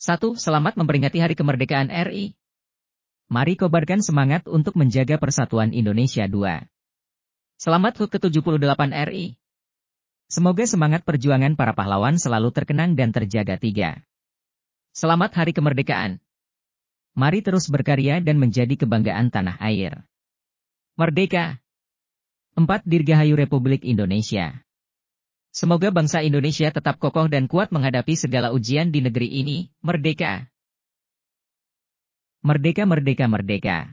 1. Selamat memperingati Hari Kemerdekaan RI. Mari kobarkan semangat untuk menjaga persatuan Indonesia 2. Selamat HUT ke-78 RI. Semoga semangat perjuangan para pahlawan selalu terkenang dan terjaga 3. Selamat Hari Kemerdekaan. Mari terus berkarya dan menjadi kebanggaan tanah air. Merdeka! 4. Dirgahayu Republik Indonesia Semoga bangsa Indonesia tetap kokoh dan kuat menghadapi segala ujian di negeri ini, merdeka. Merdeka merdeka merdeka